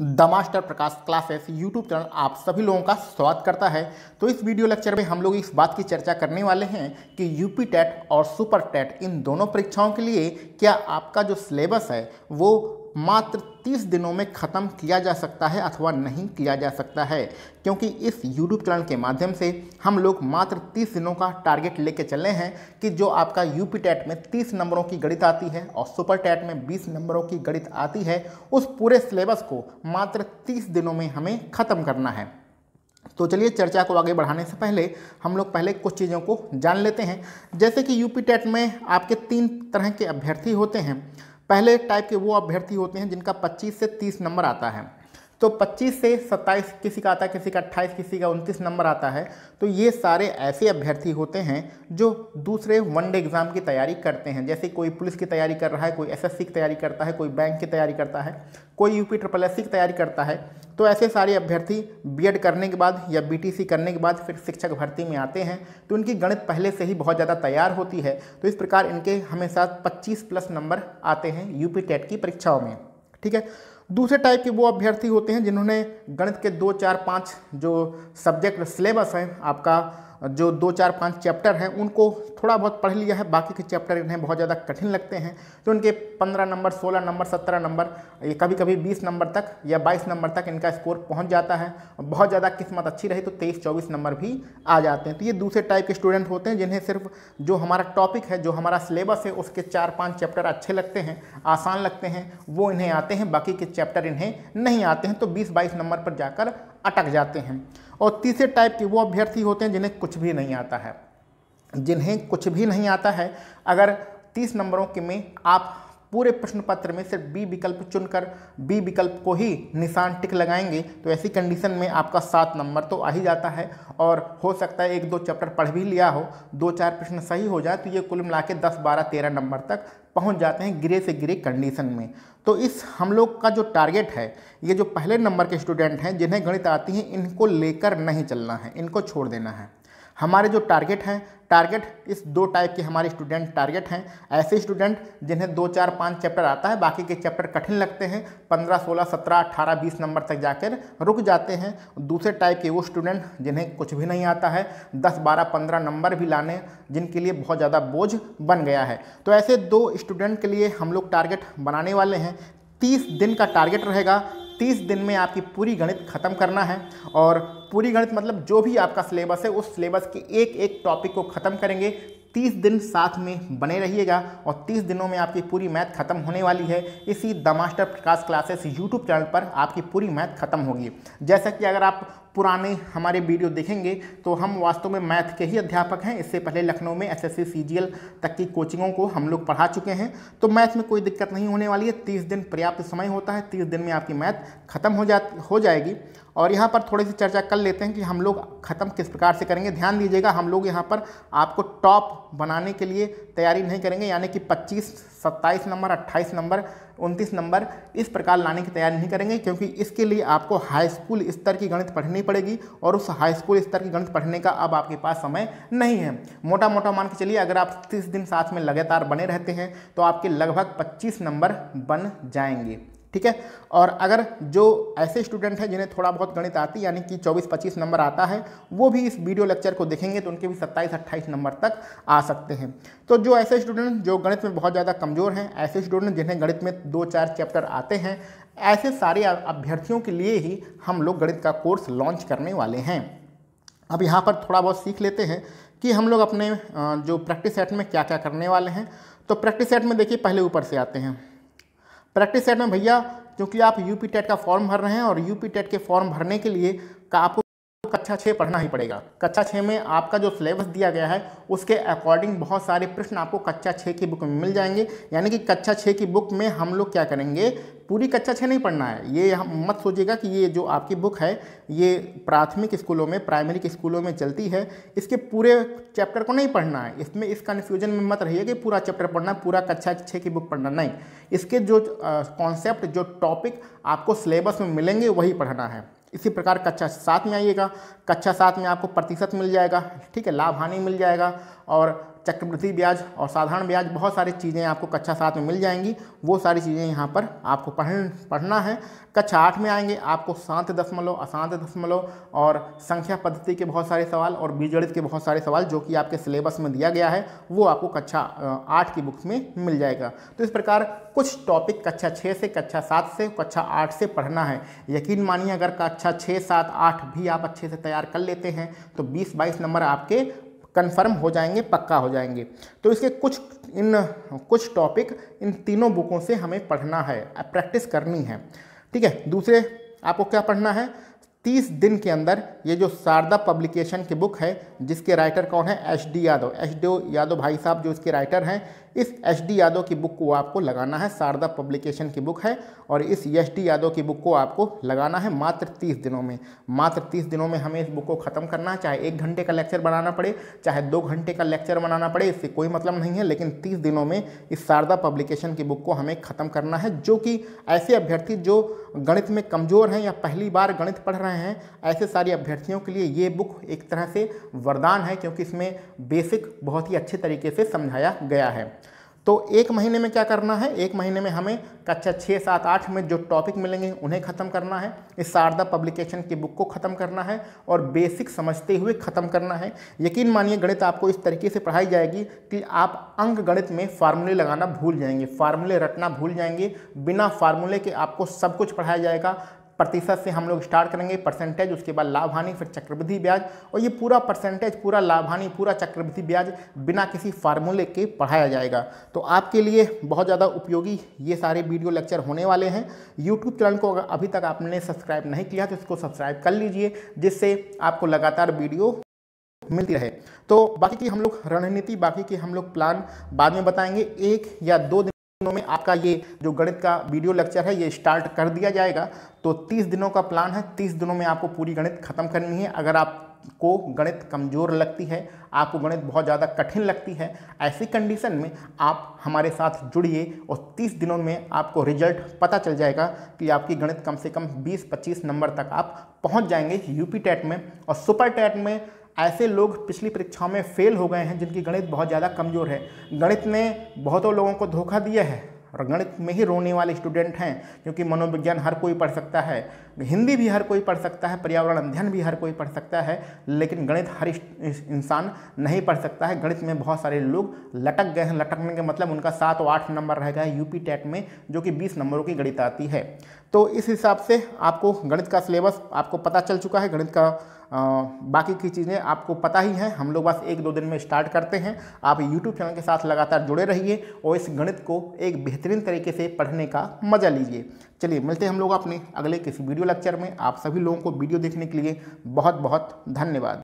the master Prakash classes YouTube channel आप सभी लोगों का स्वागत करता है तो इस वीडियो लेक्चर में हम लोग इस बात की चर्चा करने वाले हैं कि यूपी टेट और सुपर टेट इन दोनों परीक्षाओं के लिए क्या आपका जो सिलेबस है वो मात्र 30 दिनों में ख़त्म किया जा सकता है अथवा नहीं किया जा सकता है क्योंकि इस यूट्यूब चैनल के माध्यम से हम लोग मात्र 30 दिनों का टारगेट लेके चले हैं कि जो आपका यूपी टैट में 30 नंबरों की गणित आती है और सुपर टैट में 20 नंबरों की गणित आती है उस पूरे सिलेबस को मात्र तीस दिनों में हमें ख़त्म करना है तो चलिए चर्चा को आगे बढ़ाने से पहले हम लोग पहले कुछ चीज़ों को जान लेते हैं जैसे कि यूपी टेट में आपके तीन तरह के अभ्यर्थी होते हैं पहले टाइप के वो अभ्यर्थी होते हैं जिनका 25 से 30 नंबर आता है तो 25 से 27 किसी का आता है किसी का 28 किसी का 29 नंबर आता है तो ये सारे ऐसे अभ्यर्थी होते हैं जो दूसरे वनडे एग्ज़ाम की तैयारी करते हैं जैसे कोई पुलिस की तैयारी कर रहा है कोई एसएससी की तैयारी करता है कोई बैंक की तैयारी करता है कोई यूपी ट्रिपल एस की तैयारी करता है तो ऐसे सारे अभ्यर्थी बी करने के बाद या बी करने के बाद फिर शिक्षक भर्ती में आते हैं तो इनकी गणित पहले से ही बहुत ज़्यादा तैयार होती है तो इस प्रकार इनके हमेशा पच्चीस प्लस नंबर आते हैं यूपी टेट की परीक्षाओं में ठीक है दूसरे टाइप के वो अभ्यर्थी होते हैं जिन्होंने गणित के दो चार पाँच जो सब्जेक्ट सिलेबस हैं आपका जो दो चार पाँच चैप्टर हैं उनको थोड़ा बहुत पढ़ लिया है बाकी के चैप्टर इन्हें बहुत ज़्यादा कठिन लगते हैं तो इनके पंद्रह नंबर सोलह नंबर सत्रह नंबर ये कभी कभी बीस नंबर तक या बाईस नंबर तक इनका स्कोर पहुँच जाता है बहुत ज़्यादा किस्मत अच्छी रही तो तेईस चौबीस नंबर भी आ जाते हैं तो ये दूसरे टाइप के स्टूडेंट होते हैं जिन्हें सिर्फ जो हमारा टॉपिक है जो हमारा सिलेबस है उसके चार पाँच चैप्टर अच्छे लगते हैं आसान लगते हैं वो इन्हें आते हैं बाकी के चैप्टर इन्हें नहीं आते हैं तो बीस बाईस नंबर पर जाकर अटक जाते हैं और तीसरे टाइप के वो अभ्यर्थी होते हैं जिन्हें कुछ भी नहीं आता है जिन्हें कुछ भी नहीं आता है अगर तीस नंबरों के में आप पूरे प्रश्न पत्र में सिर्फ बी विकल्प चुनकर बी विकल्प को ही निशान टिक लगाएंगे तो ऐसी कंडीशन में आपका सात नंबर तो आ ही जाता है और हो सकता है एक दो चैप्टर पढ़ भी लिया हो दो चार प्रश्न सही हो जाए तो ये कुल मिला के दस बारह तेरह नंबर तक पहुंच जाते हैं गिरे से गिरे कंडीशन में तो इस हम लोग का जो टारगेट है ये जो पहले नंबर के स्टूडेंट हैं जिन्हें गणित आती हैं इनको लेकर नहीं चलना है इनको छोड़ देना है हमारे जो टारगेट हैं टारगेट इस दो टाइप के हमारे स्टूडेंट टारगेट हैं ऐसे स्टूडेंट जिन्हें दो चार पाँच चैप्टर आता है बाकी के चैप्टर कठिन लगते हैं पंद्रह सोलह सत्रह अट्ठारह बीस नंबर तक जाकर रुक जाते हैं दूसरे टाइप के वो स्टूडेंट जिन्हें कुछ भी नहीं आता है दस बारह पंद्रह नंबर भी लाने जिनके लिए बहुत ज़्यादा बोझ बन गया है तो ऐसे दो स्टूडेंट के लिए हम लोग टारगेट बनाने वाले हैं तीस दिन का टारगेट रहेगा तीस दिन में आपकी पूरी गणित ख़त्म करना है और पूरी गणित मतलब जो भी आपका सिलेबस है उस सिलेबस के एक एक टॉपिक को ख़त्म करेंगे तीस दिन साथ में बने रहिएगा और तीस दिनों में आपकी पूरी मैथ खत्म होने वाली है इसी the master Prakash classes YouTube channel पर आपकी पूरी मैथ खत्म होगी जैसा कि अगर आप पुराने हमारे वीडियो देखेंगे तो हम वास्तव में मैथ के ही अध्यापक हैं इससे पहले लखनऊ में एसएससी सीजीएल तक की कोचिंगों को हम लोग पढ़ा चुके हैं तो मैथ में कोई दिक्कत नहीं होने वाली है तीस दिन पर्याप्त समय होता है तीस दिन में आपकी मैथ खत्म हो जा हो जाएगी और यहाँ पर थोड़ी सी चर्चा कर लेते हैं कि हम लोग ख़त्म किस प्रकार से करेंगे ध्यान दीजिएगा हम लोग यहाँ पर आपको टॉप बनाने के लिए तैयारी नहीं करेंगे यानी कि 25, 27 नंबर 28 नंबर 29 नंबर इस प्रकार लाने की तैयारी नहीं करेंगे क्योंकि इसके लिए आपको हाई स्कूल स्तर की गणित पढ़नी पड़ेगी और उस हाई स्कूल स्तर की गणित पढ़ने का अब आपके पास समय नहीं है मोटा मोटा मान के चलिए अगर आप तीस दिन साथ में लगातार बने रहते हैं तो आपके लगभग पच्चीस नंबर बन जाएंगे ठीक है और अगर जो ऐसे स्टूडेंट हैं जिन्हें थोड़ा बहुत गणित आती यानी कि 24-25 नंबर आता है वो भी इस वीडियो लेक्चर को देखेंगे तो उनके भी 27-28 नंबर तक आ सकते हैं तो जो ऐसे स्टूडेंट जो गणित में बहुत ज़्यादा कमज़ोर हैं ऐसे स्टूडेंट जिन्हें गणित में दो चार चैप्टर आते हैं ऐसे सारे अभ्यर्थियों के लिए ही हम लोग गणित का कोर्स लॉन्च करने वाले हैं अब यहाँ पर थोड़ा बहुत सीख लेते हैं कि हम लोग अपने जो प्रैक्टिस सेट में क्या क्या करने वाले हैं तो प्रैक्टिस सेट में देखिए पहले ऊपर से आते हैं प्रैक्टिस सेट में भैया क्योंकि आप यूपी टेट e का फॉर्म भर रहे हैं और यूपी टेट e के फॉर्म भरने के लिए का आपको कक्षा छः पढ़ना ही पड़ेगा कक्षा छः में आपका जो सिलेबस दिया गया है उसके अकॉर्डिंग बहुत सारे प्रश्न आपको कक्षा छः की बुक में मिल जाएंगे यानी कि कक्षा छः की बुक में हम लोग क्या करेंगे पूरी कक्षा छः नहीं पढ़ना है ये हम मत सोचिएगा कि ये जो आपकी बुक है ये प्राथमिक स्कूलों में प्राइमरी स्कूलों में चलती है इसके पूरे चैप्टर को नहीं पढ़ना है इसमें इस कन्फ्यूजन में मत रहिए कि पूरा चैप्टर पढ़ना पूरा कक्षा छः की बुक पढ़ना नहीं इसके जो कॉन्सेप्ट जो टॉपिक आपको सिलेबस में मिलेंगे वही पढ़ना है इसी प्रकार कक्षा सात में आइएगा कक्षा सात में आपको प्रतिशत मिल जाएगा ठीक है लाभ हानि मिल जाएगा और चक्रवृद्धि ब्याज और साधारण ब्याज बहुत सारी चीज़ें आपको कक्षा सात में मिल जाएंगी वो सारी चीज़ें यहाँ पर आपको पढ़ पढ़ना है कक्षा आठ में आएंगे आपको शांत दशमलव अशांत दशमलव और संख्या पद्धति के बहुत सारे सवाल और बीजगणित के बहुत सारे सवाल जो कि आपके सिलेबस में दिया गया है वो आपको कक्षा आठ की बुक्स में मिल जाएगा तो इस प्रकार कुछ टॉपिक कक्षा छः से कक्षा सात से कक्षा आठ से पढ़ना है यकीन मानिए अगर कक्षा छः सात आठ भी आप अच्छे से तैयार कर लेते हैं तो बीस बाईस नंबर आपके कन्फर्म हो जाएंगे पक्का हो जाएंगे तो इसके कुछ इन कुछ टॉपिक इन तीनों बुकों से हमें पढ़ना है प्रैक्टिस करनी है ठीक है दूसरे आपको क्या पढ़ना है तीस दिन के अंदर ये जो शारदा पब्लिकेशन की बुक है जिसके राइटर कौन है H D Yadav H D Yadav भाई साहब जो इसके राइटर हैं इस एच डी यादव की बुक को आपको लगाना है शारदा पब्लिकेशन की बुक है और इस एच डी यादव की बुक को आपको लगाना है मात्र तीस दिनों में मात्र तीस दिनों में हमें इस बुक को ख़त्म करना है चाहे एक घंटे का लेक्चर बनाना पड़े चाहे दो घंटे का लेक्चर बनाना पड़े इससे कोई मतलब नहीं है लेकिन तीस दिनों में इस शारदा पब्लिकेशन की बुक को हमें ख़त्म करना है जो कि ऐसे अभ्यर्थी जो गणित में कमज़ोर हैं या पहली बार गणित पढ़ रहे हैं ऐसे सारे अभ्यर्थियों के लिए ये बुक एक तरह से वरदान है क्योंकि इसमें बेसिक बहुत ही अच्छे तरीके से समझाया गया है तो एक महीने में क्या करना है एक महीने में हमें कक्षा छः सात आठ में जो टॉपिक मिलेंगे उन्हें ख़त्म करना है इस शारदा पब्लिकेशन की बुक को ख़त्म करना है और बेसिक समझते हुए ख़त्म करना है यकीन मानिए गणित आपको इस तरीके से पढ़ाई जाएगी कि आप अंक गणित में फार्मूले लगाना भूल जाएंगे फार्मूले रटना भूल जाएंगे बिना फार्मूले के आपको सब कुछ पढ़ाया जाएगा प्रतिशत से हम लोग स्टार्ट करेंगे परसेंटेज उसके बाद लाभ हानि फिर चक्रवृद्धि ब्याज और ये पूरा परसेंटेज पूरा लाभ हानि पूरा चक्रवृद्धि ब्याज बिना किसी फार्मूले के पढ़ाया जाएगा तो आपके लिए बहुत ज़्यादा उपयोगी ये सारे वीडियो लेक्चर होने वाले हैं यूट्यूब चैनल को अगर अभी तक आपने सब्सक्राइब नहीं किया तो इसको सब्सक्राइब कर लीजिए जिससे आपको लगातार वीडियो मिलती रहे तो बाकी की हम लोग रणनीति बाकी की हम लोग प्लान बाद में बताएंगे एक या दो दिन दिनों में आपका ये जो गणित का वीडियो लेक्चर है ये स्टार्ट कर दिया जाएगा तो तीस दिनों का प्लान है तीस दिनों में आपको पूरी गणित खत्म करनी है अगर आप को गणित कमज़ोर लगती है आपको गणित बहुत ज़्यादा कठिन लगती है ऐसी कंडीशन में आप हमारे साथ जुड़िए और 30 दिनों में आपको रिजल्ट पता चल जाएगा कि आपकी गणित कम से कम 20-25 नंबर तक आप पहुंच जाएंगे यूपी टेट e में और सुपर टेट e में ऐसे लोग पिछली परीक्षाओं में फेल हो गए हैं जिनकी गणित बहुत ज़्यादा कमज़ोर है गणित ने बहुतों लोगों को धोखा दिया है और गणित में ही रोने वाले स्टूडेंट हैं क्योंकि मनोविज्ञान हर कोई पढ़ सकता है हिंदी भी हर कोई पढ़ सकता है पर्यावरण अध्ययन भी हर कोई पढ़ सकता है लेकिन गणित हर इंसान नहीं पढ़ सकता है गणित में बहुत सारे लोग लटक गए हैं लटकने के मतलब उनका सात और आठ नंबर रह गए यूपी टेट में जो कि बीस नंबरों की गणित आती है तो इस हिसाब से आपको गणित का सिलेबस आपको पता चल चुका है गणित का बाकी की चीज़ें आपको पता ही हैं हम लोग बस एक दो दिन में स्टार्ट करते हैं आप यूट्यूब चैनल के साथ लगातार जुड़े रहिए और इस गणित को एक बेहतरीन तरीके से पढ़ने का मजा लीजिए चलिए मिलते हैं हम लोग अपने अगले किसी वीडियो लेक्चर में आप सभी लोगों को वीडियो देखने के लिए बहुत बहुत धन्यवाद